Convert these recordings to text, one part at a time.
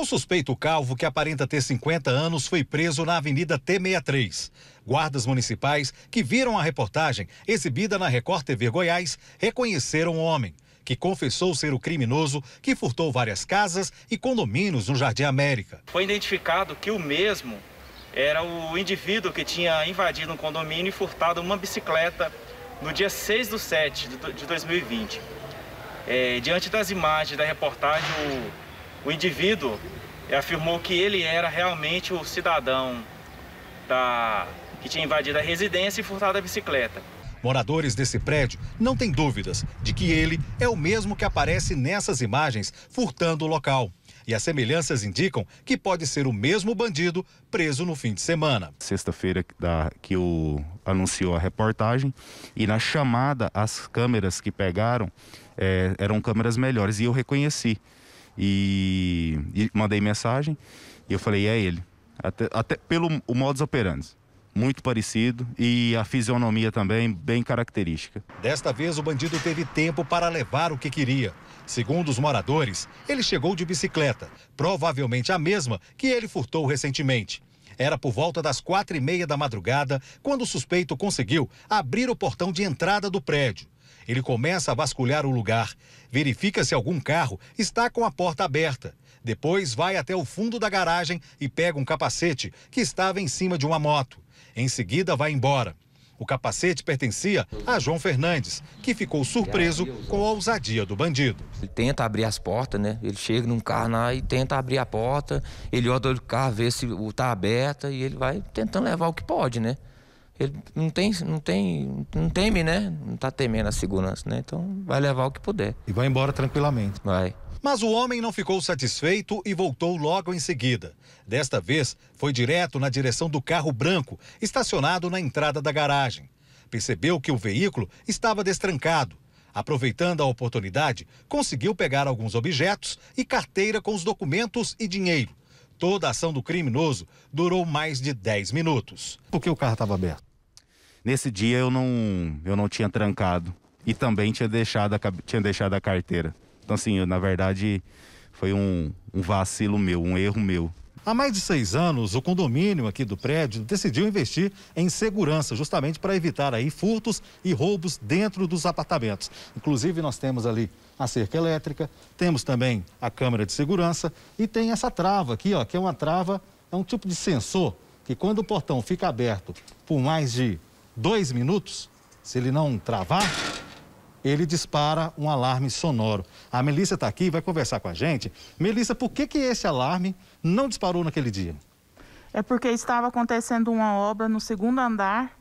O suspeito calvo, que aparenta ter 50 anos, foi preso na Avenida T63. Guardas municipais que viram a reportagem exibida na Record TV Goiás reconheceram o homem, que confessou ser o criminoso que furtou várias casas e condomínios no Jardim América. Foi identificado que o mesmo era o indivíduo que tinha invadido um condomínio e furtado uma bicicleta no dia 6 de 7 de 2020. É, diante das imagens da reportagem, o o indivíduo afirmou que ele era realmente o cidadão da... que tinha invadido a residência e furtado a bicicleta. Moradores desse prédio não têm dúvidas de que ele é o mesmo que aparece nessas imagens furtando o local. E as semelhanças indicam que pode ser o mesmo bandido preso no fim de semana. Sexta-feira que o anunciou a reportagem e na chamada as câmeras que pegaram é, eram câmeras melhores e eu reconheci. E, e mandei mensagem e eu falei, é ele. Até, até pelo o modus operandi muito parecido e a fisionomia também bem característica. Desta vez, o bandido teve tempo para levar o que queria. Segundo os moradores, ele chegou de bicicleta, provavelmente a mesma que ele furtou recentemente. Era por volta das quatro e meia da madrugada quando o suspeito conseguiu abrir o portão de entrada do prédio. Ele começa a vasculhar o lugar, verifica se algum carro está com a porta aberta. Depois vai até o fundo da garagem e pega um capacete que estava em cima de uma moto. Em seguida, vai embora. O capacete pertencia a João Fernandes, que ficou surpreso com a ousadia do bandido. Ele tenta abrir as portas, né? Ele chega num carro lá e tenta abrir a porta. Ele olha o carro, vê se está aberta e ele vai tentando levar o que pode, né? ele não tem, não tem, não teme, né? Não tá temendo a segurança, né? Então vai levar o que puder. E vai embora tranquilamente. Vai. Mas o homem não ficou satisfeito e voltou logo em seguida. Desta vez, foi direto na direção do carro branco, estacionado na entrada da garagem. Percebeu que o veículo estava destrancado. Aproveitando a oportunidade, conseguiu pegar alguns objetos e carteira com os documentos e dinheiro. Toda a ação do criminoso durou mais de 10 minutos. Por que o carro estava aberto? Nesse dia eu não, eu não tinha trancado e também tinha deixado a, tinha deixado a carteira. Então, assim, eu, na verdade, foi um, um vacilo meu, um erro meu. Há mais de seis anos, o condomínio aqui do prédio decidiu investir em segurança, justamente para evitar aí furtos e roubos dentro dos apartamentos. Inclusive, nós temos ali a cerca elétrica, temos também a câmera de segurança e tem essa trava aqui, ó, que é uma trava, é um tipo de sensor que quando o portão fica aberto por mais de dois minutos, se ele não travar, ele dispara um alarme sonoro. A Melissa está aqui, vai conversar com a gente. Melissa, por que, que esse alarme não disparou naquele dia? É porque estava acontecendo uma obra no segundo andar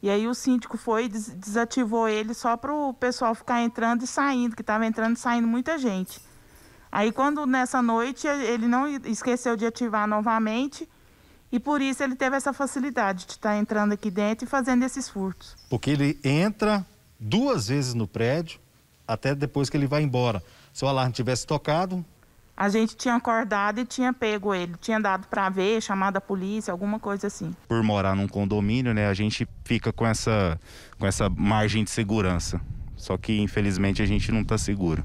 e aí o síndico foi e des desativou ele só para o pessoal ficar entrando e saindo, que estava entrando e saindo muita gente. Aí quando nessa noite ele não esqueceu de ativar novamente e por isso ele teve essa facilidade de estar tá entrando aqui dentro e fazendo esses furtos. Porque ele entra duas vezes no prédio até depois que ele vai embora. Se o alarme tivesse tocado. A gente tinha acordado e tinha pego ele, tinha dado para ver, chamado a polícia, alguma coisa assim. Por morar num condomínio, né, a gente fica com essa, com essa margem de segurança. Só que infelizmente a gente não está seguro.